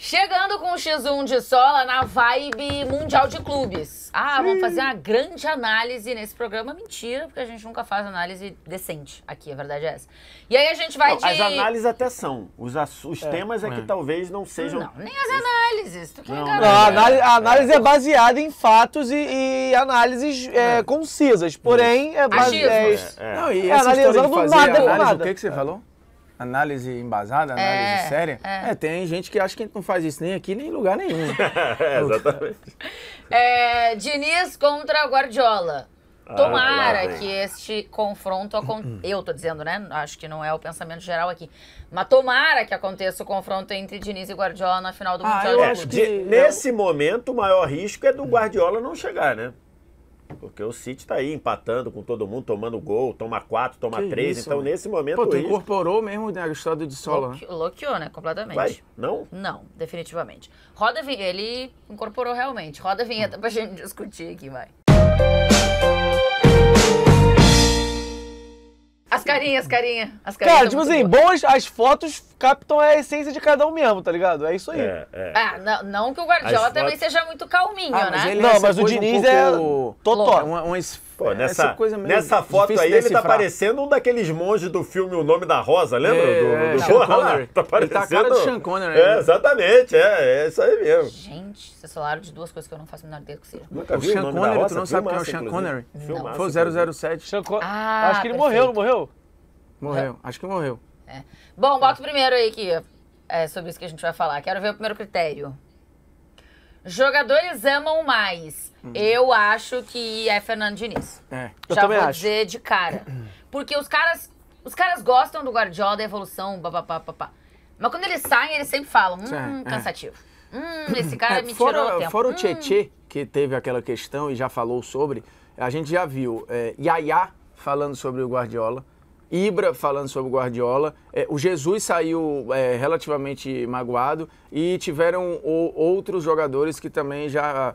Chegando com o X1 de sola na vibe mundial de clubes. Ah, Sim. vamos hum. fazer uma grande análise nesse programa. Mentira, porque a gente nunca faz análise decente aqui, a verdade é essa. E aí a gente vai não, de... As análises até são. Os, os é, temas é, que é. talvez não sejam... Não, nem as análises. Tu não. Não, a né? análise, a análise é. é baseada em fatos e, e análises é, é. concisas. Porém, é baseada... É, é. Não, e essa analisando de fazer nada, análise, nada. o que, que você falou? análise embasada, análise é, séria. É. é. tem gente que acha que a gente não faz isso nem aqui, nem em lugar nenhum. é, exatamente. É, Diniz contra Guardiola. Ah, tomara ah, que este confronto aconteça. Eu tô dizendo, né? Acho que não é o pensamento geral aqui. Mas tomara que aconteça o confronto entre Diniz e Guardiola na final do ah, Mundial. Eu acho que... É nesse momento, o maior risco é do Guardiola não chegar, né? Porque o City está aí empatando com todo mundo, tomando gol, toma quatro, toma que três. Isso, então, mano. nesse momento. Pô, tu isso... incorporou mesmo né, o estado de solo, né? loqueou, né? Completamente. Vai? Não? Não, definitivamente. Roda vinheta. Ele incorporou realmente. Roda a vinheta hum. pra gente discutir aqui, vai. As carinhas, as carinhas. As carinhas Cara, tipo assim, boas. boas, as fotos Capitão é a essência de cada um mesmo, tá ligado? É isso aí. É, é. Ah, não, não, que o Guardiola As também seja muito calminho, ah, né? não, mas o Diniz um pouco... é totó. Uma, uma es... Pô, nessa, nessa foto aí ele tá parecendo um daqueles monges do filme O Nome da Rosa, lembra? É, do, é, do, Sean Connery. Tá parecendo... Ele tá a cara do Sean Connery. É, né? exatamente, é, é isso aí mesmo. Gente, vocês é falaram de duas coisas que eu não faço a menor ideia que seja. Nunca o vi Sean o Connery, tu não sabe quem é o Sean Connery? Foi o 007. ah, acho que ele ah, morreu, não morreu? Morreu, acho que morreu. É. Bom, bota o primeiro aí que é sobre isso que a gente vai falar. Quero ver o primeiro critério. Jogadores amam mais. Hum. Eu acho que é Fernando Diniz. É, eu Já também vou acho. dizer de cara. Porque os caras, os caras gostam do Guardiola, da evolução, papapá, papá. Mas quando eles saem, eles sempre falam, hum, é. cansativo. É. Hum, esse cara é, me fora, tirou o tempo. Fora o hum. Tietê, hum. que teve aquela questão e já falou sobre, a gente já viu é, Yaya falando sobre o Guardiola. Ibra falando sobre Guardiola. É, o Jesus saiu é, relativamente magoado e tiveram o, outros jogadores que também já.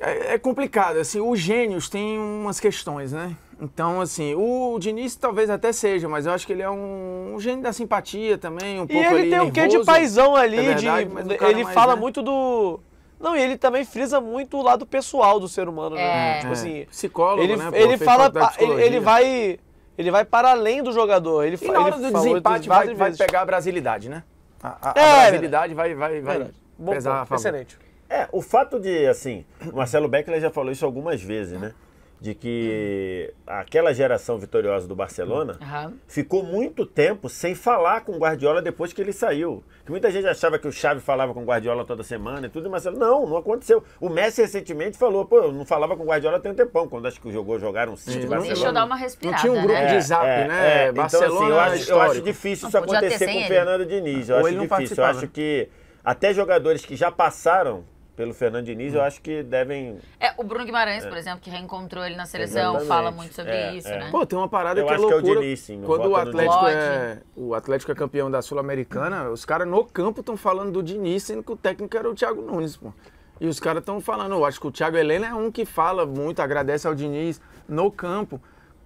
É, é complicado, assim, os gênios têm umas questões, né? Então, assim, o Diniz talvez até seja, mas eu acho que ele é um, um gênio da simpatia também, um e pouco E ele ali, tem o um quê de paizão ali, é verdade, de, ele mais, fala né? muito do... Não, e ele também frisa muito o lado pessoal do ser humano, né? É. Tipo assim... É. Psicólogo, ele, né? Pô, ele fala... Ele, ele vai ele vai para além do jogador. Ele, e na hora do desempate vai, vai, pegar a brasilidade, né? A, a, é, a brasilidade é vai, vai, vai pesar a favor. Excelente. É, o fato de, assim, o Marcelo Beckler já falou isso algumas vezes, né? de que uhum. aquela geração vitoriosa do Barcelona uhum. ficou muito tempo sem falar com o Guardiola depois que ele saiu. Que muita gente achava que o Xavi falava com o Guardiola toda semana e tudo, mas não, não aconteceu. O Messi recentemente falou, pô, eu não falava com o Guardiola tem um tempão, quando acho que jogou, jogaram sim de Barcelona. Deixa eu dar uma respirada, Não tinha um grupo né? de é, zap, é, né? É, Barcelona então, assim, eu acho, eu acho difícil não, isso acontecer com o Fernando Diniz. Eu Ou acho difícil, eu acho que até jogadores que já passaram pelo Fernando Diniz, hum. eu acho que devem. É, o Bruno Guimarães, é. por exemplo, que reencontrou ele na seleção, Exatamente. fala muito sobre é, isso, é. né? Pô, tem uma parada eu que é, é loucura. Que o Diniz, sim, Quando o Atlético, é, o Atlético é campeão da Sul-Americana, os caras no campo estão falando do Diniz, sendo que o técnico era o Thiago Nunes, pô. E os caras estão falando, eu acho que o Thiago Helena é um que fala muito, agradece ao Diniz no campo.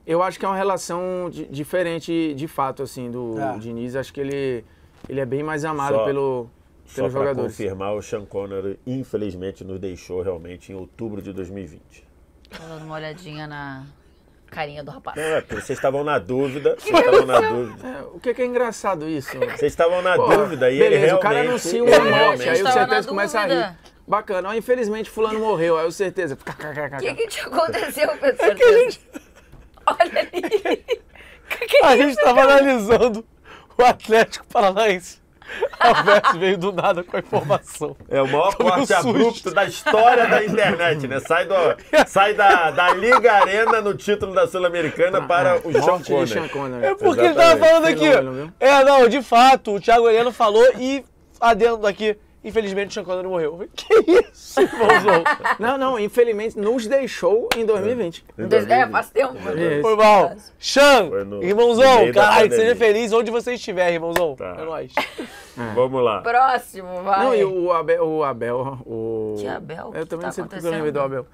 Eu acho que é uma relação diferente, de fato, assim, do é. Diniz. Acho que ele, ele é bem mais amado Só. pelo só para confirmar, o Sean Connery, infelizmente, nos deixou realmente em outubro de 2020. Tô dando uma olhadinha na carinha do rapaz. é, vocês estavam na dúvida. Vocês estavam na dúvida. É, o que, que, é engraçado isso? Vocês estavam na Pô, dúvida e beleza, ele realmente... o cara anuncia uma morte, aí o certeza começa a rir. Bacana, ó, infelizmente fulano morreu, aí o certeza... O que, que te aconteceu, pessoal? É que a gente... Olha ali. Que a gente estava analisando o Atlético Paranaense Alberto veio do nada com a informação. É o maior Tomei corte um abrupto da história da internet, né? Sai, do, sai da, da Liga Arena no título da Sul-Americana ah, para é. o Sean Connery. Sean Connery. É porque Exatamente. ele tava falando aqui. É, não, de fato, o Thiago Heleno falou e adendo aqui. Infelizmente, o Sean morreu. Que isso, não, não, infelizmente nos deixou em 2020. É, em 2020. É, faz tempo. É, Foi mal. Sean, irmãozão, caralho, seja feliz onde você estiver, irmãozão. Tá. É nóis. É. Vamos lá. Próximo, vai. Não, e o Abel. O Abel. O... Que Abel? Eu que também tá não sei porque do Abel.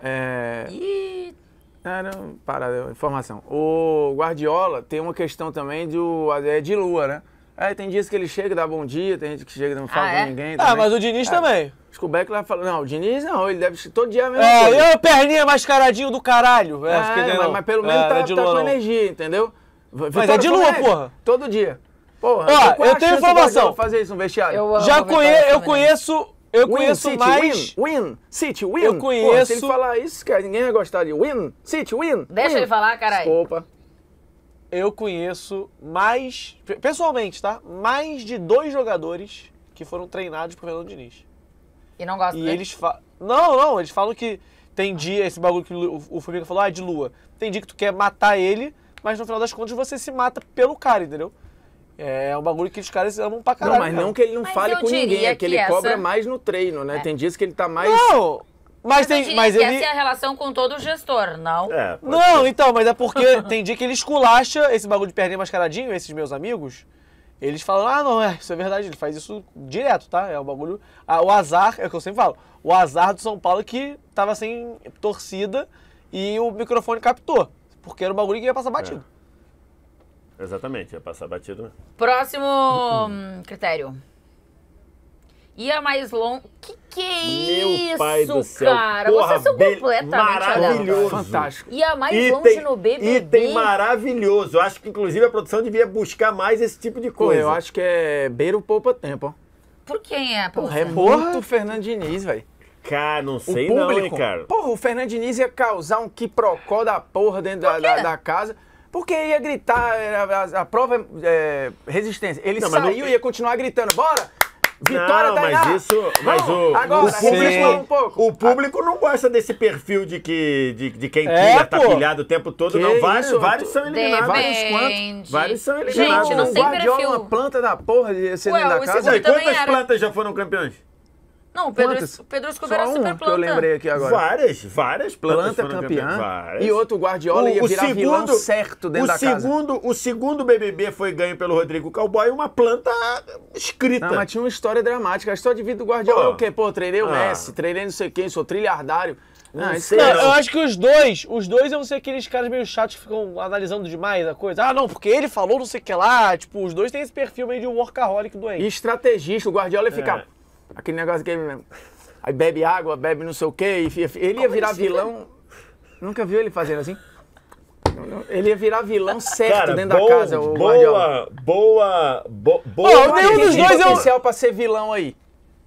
É. Ih. Ah, não, para, informação. O Guardiola tem uma questão também do, é de lua, né? Aí é, tem dias que ele chega e dá bom dia, tem gente que chega e não fala ah, é? ninguém. Ah, também. Ah, mas o Diniz é. também. Acho que o Beck lá fala. Não, o Diniz não, ele deve todo dia mesmo. É, eu, perninha é mascaradinho do caralho. É, mas, mas, pelo menos tá, é, tá, tá com energia, entendeu? Vitória mas é de lua, porra. Todo dia. Porra, Ó, eu tenho informação. Fazer isso no vestiário. Eu Já conhe eu conheço eu win, conheço City, mais. Win, win, City, win. Eu conheço. Porra, se ele falar isso, cara, ninguém vai gostar de win, City, win. Deixa win. ele falar, caralho. Desculpa eu conheço mais, pessoalmente, tá? Mais de dois jogadores que foram treinados por Fernando Diniz. E não gostam e dele? eles falam, Não, não, eles falam que tem dia, esse bagulho que o, o falou, ah, é de lua. Tem dia que tu quer matar ele, mas no final das contas você se mata pelo cara, entendeu? É, é um bagulho que os caras amam pra caralho. Não, mas cara. não que ele não mas fale com ninguém, é que, que ele essa... cobra mais no treino, né? É. Tem dias que ele tá mais. Não! Mas, tem, mas ele... essa é a relação com todo o gestor, não? É, não, ser. então, mas é porque tem dia que ele esculacha esse bagulho de perninha mascaradinho, esses meus amigos. Eles falam, ah, não, é, isso é verdade, ele faz isso direto, tá? É o bagulho. Ah, o azar, é o que eu sempre falo, o azar do São Paulo é que tava sem torcida e o microfone captou. Porque era o bagulho que ia passar batido. É. Exatamente, ia passar batido. Próximo hum, critério. Ia mais longe. Que Meu isso, pai do céu. cara. Porra, Vocês be... completamente Maravilhoso. Fantástico. E a mais item, longe no BBB. Item maravilhoso. Acho que, inclusive, a produção devia buscar mais esse tipo de coisa. Pô, eu acho que é beira o poupa-tempo, ó. Por quem é? Porra, é muito Fernando Diniz, velho. Cara, não sei o público, não, cara. Porra, o Fernando Diniz ia causar um quiprocó da porra dentro da, da, da casa. Porque ia gritar, a, a, a prova é resistência. Ele não, saiu e não... ia continuar gritando, bora! Vitória não, mas isso. Mas não, o, agora, o público, um pouco. o público não gosta desse perfil de que de, de quem é, tira, tá pilhado o tempo todo. Que não, vários, vários são eliminados. Vários quantos? Vários são eliminados. Gente, não, tem guardiola perfil. uma planta da porra de ser da casa. quantas plantas já foram campeões? Não, o Pedro, o Pedro Escobar super planta. eu lembrei aqui agora. Várias, várias plantas. Planta campeã. Várias. E outro Guardiola o, ia virar segundo, vilão certo dentro o da segundo, casa. O segundo BBB foi ganho pelo Rodrigo Cowboy, uma planta escrita. Não, mas tinha uma história dramática. A história de vida do Guardiola é o quê? Pô, treinei o ah. Messi, treinei não sei quem, sou trilhardário. Não, ah, é Não, eu acho que os dois, os dois vão ser aqueles caras meio chatos que ficam analisando demais a coisa. Ah, não, porque ele falou não sei o que lá. Tipo, os dois têm esse perfil meio de um workaholic doente. E estrategista, o Guardiola ia ficar. É. Aquele negócio que Aí bebe água, bebe não sei o quê. ele ia virar assim, né? vilão. Nunca viu ele fazendo assim? Ele ia virar vilão certo Cara, dentro boa, da casa, o boa, Boa, boa, boa. Oh, nenhum dos dois é potencial eu... pra ser vilão aí.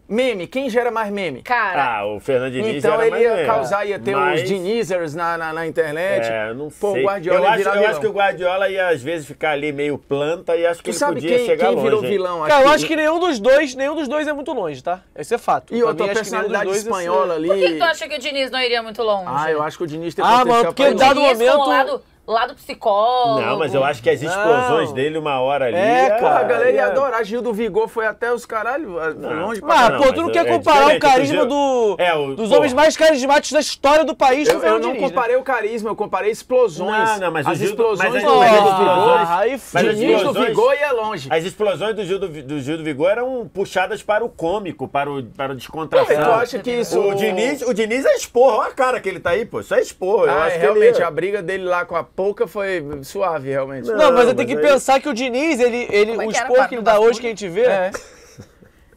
Meme, quem gera mais meme? Cara. Ah, o Fernando Diniz Então ele ia causar, ia ter mas... os Dinizers na, na, na, internet. É, não Pô, sei. O Guardiola eu ia acho, eu acho que o Guardiola ia às vezes ficar ali meio planta e acho que tu ele sabe podia quem, chegar quem longe. Virou vilão, Cara, eu acho que nenhum dos dois, nenhum dos dois é muito longe, tá? Esse é fato. E outra personalidade é espanhola é... ali. Por que, que, tu acha que o Diniz não iria muito longe? Ah, eu acho que o Diniz tem ah, mano, porque pra dado momento... Lado lá do psicólogo. Não, mas eu acho que as explosões não. dele uma hora ali. É, porra, a galera ia é... adorar. Gil do Vigor foi até os caralho, ah, longe pra Mas, pô, tu não quer é comparar é o carisma do, é, o... dos homens mais carismáticos da história do país Eu, eu não comparei né? o carisma, eu comparei explosões. Não, não, mas as Gil, explosões mas, do, Gil do Vigor. Ah, Diniz do Vigor ia é longe. As explosões do Gil do, do, Gil do Vigor eram puxadas para o cômico, para o, para o descontração. Eu acho que isso. O Diniz, o Diniz é esporro. Olha a cara que ele tá aí, pô. Isso é esporro. Eu ah, acho é, que realmente, a briga dele lá com a pouca foi suave, realmente. Não, mas eu tenho que aí... pensar que o Diniz, ele, ele, é o expor que ele dá hoje que a gente vê. É.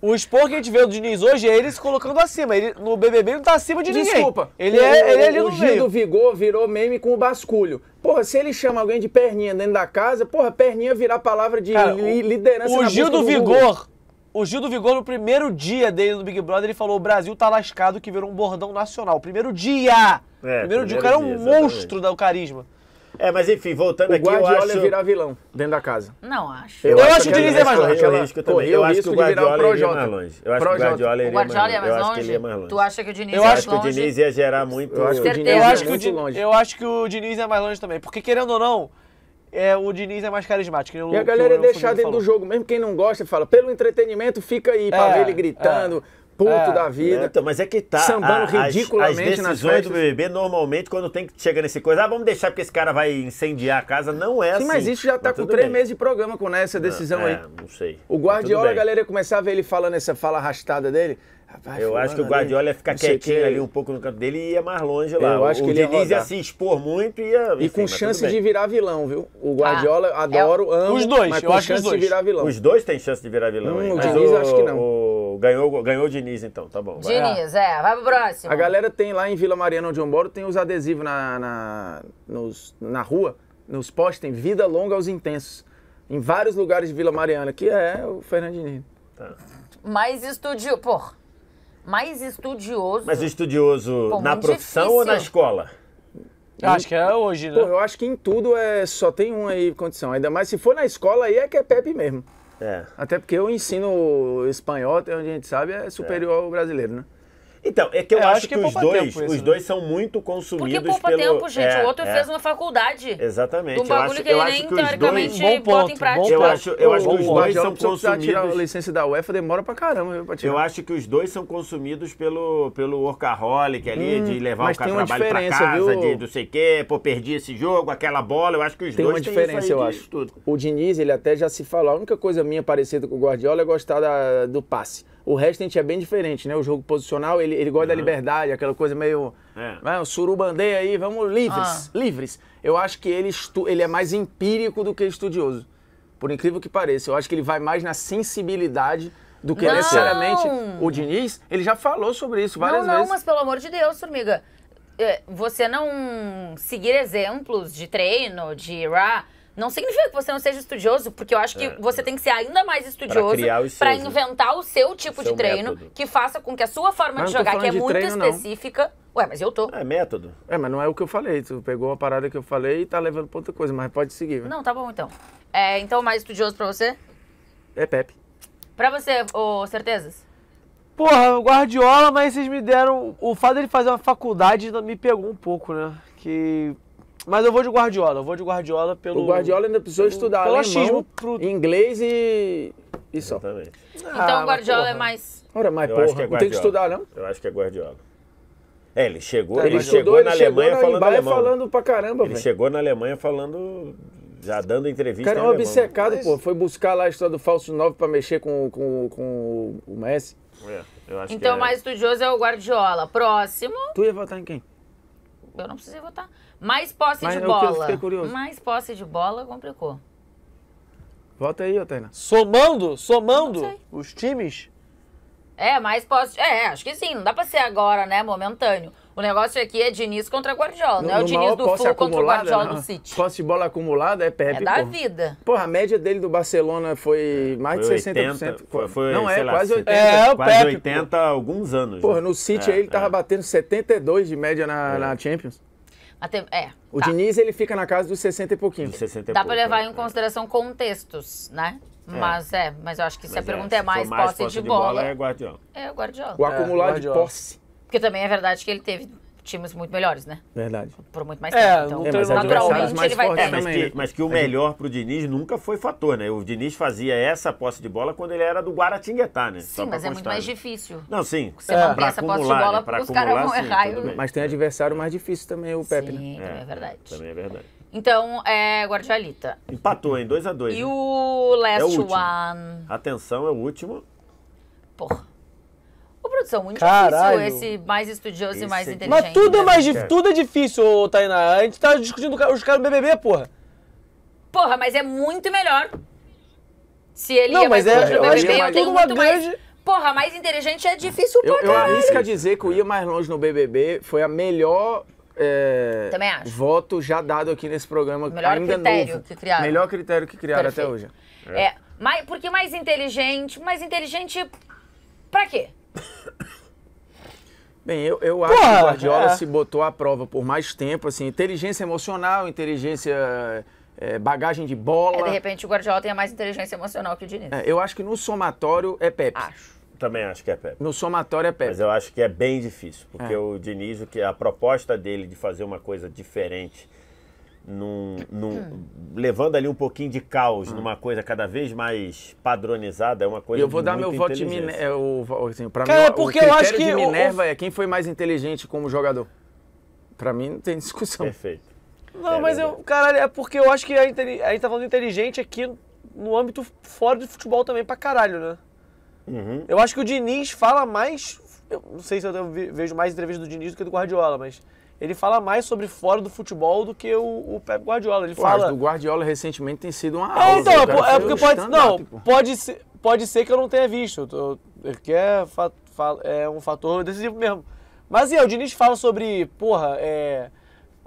O expor que a gente vê do Diniz hoje é ele se colocando acima. Ele, no BBB não tá acima de ninguém. Desculpa. Ele é, ele é ali no o meio. O Gil do Vigor virou meme com o basculho. Porra, se ele chama alguém de perninha dentro da casa, porra, perninha virar palavra de Cara, li, liderança O Gil do, Vigor... O Gil do Vigor, no primeiro dia dele no Big Brother, ele falou: o Brasil tá lascado, que virou um bordão nacional. Primeiro dia! É, primeiro, primeiro dia, o cara é um monstro do carisma. É, mas enfim, voltando o aqui, Guardiola eu acho... ia virar vilão dentro da casa. Não acho. Eu, eu acho que o Diniz é mais longe. Eu, acho que o Guardiola iria mais longe. Eu acho que o Guardiola iria mais longe. Eu acho que ele ia mais longe. Tu acha que o Diniz eu é mais longe? Eu acho que o Diniz ia gerar muito... Eu acho que o Diniz é mais longe. Eu acho que o Diniz é mais longe também. Porque, querendo ou não, é, o Diniz é mais carismático. É e a galera é deixada dentro do jogo. Mesmo quem não gosta, fala, pelo entretenimento, fica aí é, pra ver ele gritando. É puto é, da vida. Né? Então, mas é que tá. Sambando a, ridiculamente as, as decisões do BBB, normalmente, quando tem que chegar nesse coisa, ah, vamos deixar porque esse cara vai incendiar a casa, não é Sim, assim. mas isso já tá com três bem. meses de programa com né, essa decisão é, aí. não sei. O Guardiola, a galera ia começar a ver ele falando essa fala arrastada dele. Rapaz, eu acho que o Guardiola ia ficar quietinho ali um pouco no canto dele e ia mais longe lá. Eu acho o que o ele Diniz ia, ia, se expor muito e ia. E com chance de virar vilão, viu? O Guardiola, ah, é adoro, é... amo. Os dois, mas eu acho que os dois. de virar vilão. Os dois têm chance de virar vilão. Hum, o Diniz, acho que não. O ganhou, ganhou o Diniz, então, tá bom. Vai. Diniz, é. Vai pro próximo. A galera tem lá em Vila Mariana, onde eu moro, tem os adesivos na, na, nos, na rua, nos postes, tem Vida Longa aos Intensos. Em vários lugares de Vila Mariana, que é o Fernandinho. Tá. Mais estudioso, pô. Mais estudioso. mais estudioso pô, na profissão difícil. ou na escola? Eu acho que é hoje, né? Pô, eu acho que em tudo é, só tem um aí condição. Ainda mais se for na escola, aí é que é Pepe mesmo. É. Até porque eu ensino espanhol, até onde a gente sabe, é superior é. ao brasileiro, né? Então, é que é, eu, acho, acho, que, que é os, dois, os né? dois são muito consumidos Porque poupa pelo... tempo, gente. É, o outro é. fez na faculdade. Exatamente. Um bagulho eu que ele nem, teoricamente, dois... bota ponto, em prática. Eu acho, eu acho que os dois são consumidos... tirar a licença da UEFA demora pra caramba pra tirar. Eu acho que os dois são consumidos pelo, pelo workaholic ali, hum, de levar o cara trabalho pra casa, viu? de não sei o quê, pô, perdi esse jogo, aquela bola. Eu acho que os tem dois têm Tem uma diferença, eu acho. O Diniz, ele até já se falou, a única coisa minha parecida com o Guardiola é gostar do passe. O Resident é bem diferente, né? O jogo posicional, ele, ele gosta uhum. da liberdade, aquela coisa meio. É. Né? Surubandei aí, vamos livres, ah. livres. Eu acho que ele, estu, ele é mais empírico do que estudioso. Por incrível que pareça. Eu acho que ele vai mais na sensibilidade do que não. necessariamente o Diniz. Ele já falou sobre isso várias não, não, vezes. Não, mas pelo amor de Deus, formiga. É, você não seguir exemplos de treino, de Ra não significa que você não seja estudioso, porque eu acho que é, você é. tem que ser ainda mais estudioso para né? inventar o seu tipo o seu de treino método. que faça com que a sua forma de jogar, que é muito treino, específica. Não. Ué, mas eu tô. É método. É, mas não é o que eu falei. Tu pegou a parada que eu falei e tá levando pra outra coisa, mas pode seguir. Não, tá bom então. É, então, mais estudioso pra você? É Pepe. Pra você, ô, certezas? Porra, Guardiola, mas vocês me deram. O fato dele fazer uma faculdade me pegou um pouco, né? Que mas eu vou de Guardiola, eu vou de Guardiola pelo. O Guardiola ainda precisou pelo, estudar pelo alemão, pro... inglês e. e só. Exatamente. Então, ah, então o Guardiola é mais. Ora, mas eu porra, é não tem que estudar, não? Eu acho que é Guardiola. É, ele chegou, tá, ele, ele chegou na Alemanha chegou falando alemão. falando pra caramba, Ele véio. chegou na Alemanha falando já dando entrevista. Cara, é um obcecado, mas... pô. Foi buscar lá a história do falso 9 para mexer com, com, com o Messi. É, eu acho então, que é... mais estudioso é o Guardiola. Próximo. Tu ia votar em quem? Eu não precisei votar. Mais posse Mas de é bola. Mais posse de bola complicou. Volta aí, Otena. Somando, somando os times. É, mais posse. É, acho que sim. Não dá pra ser agora, né? Momentâneo. O negócio aqui é Diniz contra Guardiola. não é o Diniz do Flu contra o Guardiola não. Né? do City. Posse de bola acumulada é Pepe. É da porra. vida. Porra, a média dele do Barcelona foi é, mais foi de 60%. 80, foi, foi, não é, lá, quase 80%. É, o quase Pepe, 80 há alguns anos. Porra, no City é, aí ele é. tava batendo 72 de média na, é. na Champions é. O tá. Diniz, ele fica na casa dos 60 e pouquinho. 60 e Dá para levar é. em consideração contextos, né? É. Mas é, mas eu acho que se mas a pergunta é, é mais, mais posse, posse de, de bola, bola. É Guardiola. É o Guardiola. O acumulado é, de posse. Porque também é verdade que ele teve times muito melhores, né? Verdade. Por muito mais é, tempo. Então. É, então, é, mas naturalmente mais ele vai ter. É, mas, que, mas que o melhor pro Diniz nunca foi fator, né? O Diniz fazia essa posse de bola quando ele era do Guaratinguetá, né? Sim, mas é muito mais né? difícil. Não, sim. Você é. pra essa posse de bola, né? os caras vão errar. Sim, mas tem adversário mais difícil também, o Pepe, Sim, né? também é verdade. Também é verdade. Então, é Guardiolita. Empatou, hein? 2x2. E né? o Last é o One. Atenção, é o último. Porra produção, muito Caralho. difícil esse mais estudioso esse e mais inteligente. Mas tudo né? é, mais, é. tudo é difícil, Tainá. A gente tá discutindo os caras do BBB, porra. Porra, mas é muito melhor. Se ele Não, ia mais é, longe é, no BBB, eu, eu, tenho uma muito grande... mais... Porra, mais inteligente é difícil pra eu, eu arrisco a dizer que o ir mais longe no BBB foi a melhor é, Também acho. voto já dado aqui nesse programa. Melhor ainda critério novo. que criaram. Melhor critério que criaram Perfeito. até hoje. É. é. mais, porque mais inteligente, mais inteligente pra quê? Bem, eu, eu acho que o Guardiola é. se botou à prova por mais tempo, assim, inteligência emocional, inteligência, é, bagagem de bola. É, de repente o Guardiola tem mais inteligência emocional que o Diniz. É, eu acho que no somatório é Pepe. Acho. Também acho que é Pepe. No somatório é Pepe. Mas eu acho que é bem difícil, porque é. o Diniz, o que a proposta dele de fazer uma coisa diferente num, num, ah. levando ali um pouquinho de caos hum. numa coisa cada vez mais padronizada, é uma coisa Eu vou dar meu voto de Minerva. É, assim, Cara, mim, é porque eu acho que. De Minerva o, é quem foi mais inteligente como jogador. Pra mim não tem discussão. Perfeito. Não, é mas verdade. eu. Caralho, é porque eu acho que a, a gente tá falando inteligente aqui no âmbito fora do futebol também pra caralho, né? Uhum. Eu acho que o Diniz fala mais. Eu não sei se eu vejo mais entrevistas do Diniz do que do Guardiola, mas ele fala mais sobre fora do futebol do que o, o Pep Guardiola. Ele Pô, fala. do Guardiola recentemente tem sido uma é, aula. Então, né? É, então, é porque pode. Não, pode ser, pode ser que eu não tenha visto. Porque é, é um fator decisivo mesmo. Mas e é, o Diniz fala sobre, porra, é,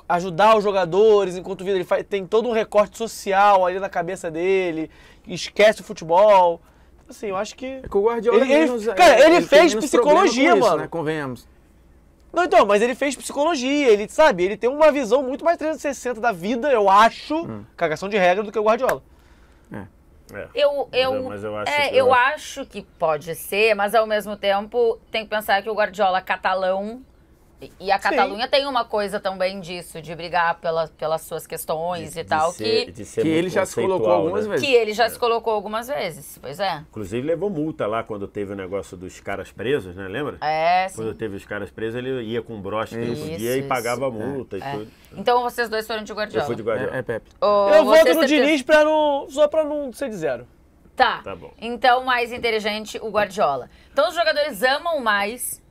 ajudar os jogadores enquanto vida. Ele faz, tem todo um recorte social ali na cabeça dele, esquece o futebol. Assim, eu acho que. É que o Guardiola. Ele, menos, é, cara, ele, ele fez psicologia, isso, mano. Né? Convenhamos. Não, então, mas ele fez psicologia, ele sabe, ele tem uma visão muito mais 360 da vida, eu acho, hum. cagação de regra, do que o Guardiola. É. é. Eu, eu, é, mas eu, acho é, que eu... eu é. acho que pode ser, mas ao mesmo tempo tem que pensar que o Guardiola catalão e a Catalunha tem uma coisa também disso, de brigar pela, pelas suas questões de, e tal, ser, que, que ele já se colocou algumas né? vezes. Que ele já é. se colocou algumas vezes, pois é. Inclusive levou multa lá quando teve o negócio dos caras presos, né? Lembra? É, sim. Quando teve os caras presos, ele ia com um broche que ele podia isso, é, e pagava isso. multa é. e tudo. Então vocês dois foram de Guardiola? Eu fui de Guardiola. É, é Pepe. Oh, Eu voto no Diniz pra não, só pra não ser de zero. Tá. Tá bom. Então, mais inteligente, o Guardiola. Então os jogadores amam mais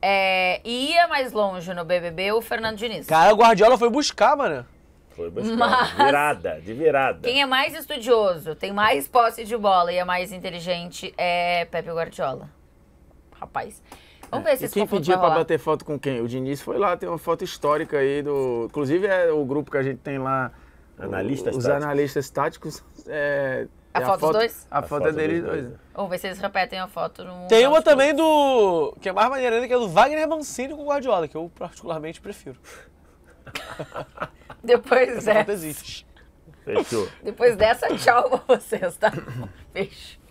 é, ia mais longe no BBB o Fernando Diniz. Cara, o Guardiola foi buscar, mano. Foi buscar. Mas... Virada, de virada. Quem é mais estudioso, tem mais posse de bola e é mais inteligente é Pepe Guardiola. Rapaz. Vamos ver é, se e quem pediu para bater foto com quem? O Diniz foi lá, tem uma foto histórica aí do. Inclusive é o grupo que a gente tem lá. Analistas os táticos. analistas táticos. É, a, foto, a foto dos dois? A, a foto, é deles dois. dois. Ou ver se eles repetem a foto no. Tem uma também do. Que é mais maneira ainda, que é do Wagner Mancini com o Guardiola, que eu particularmente prefiro. Depois dessa. Existe. Fechou. Depois dessa, tchau pra vocês, tá? Beijo.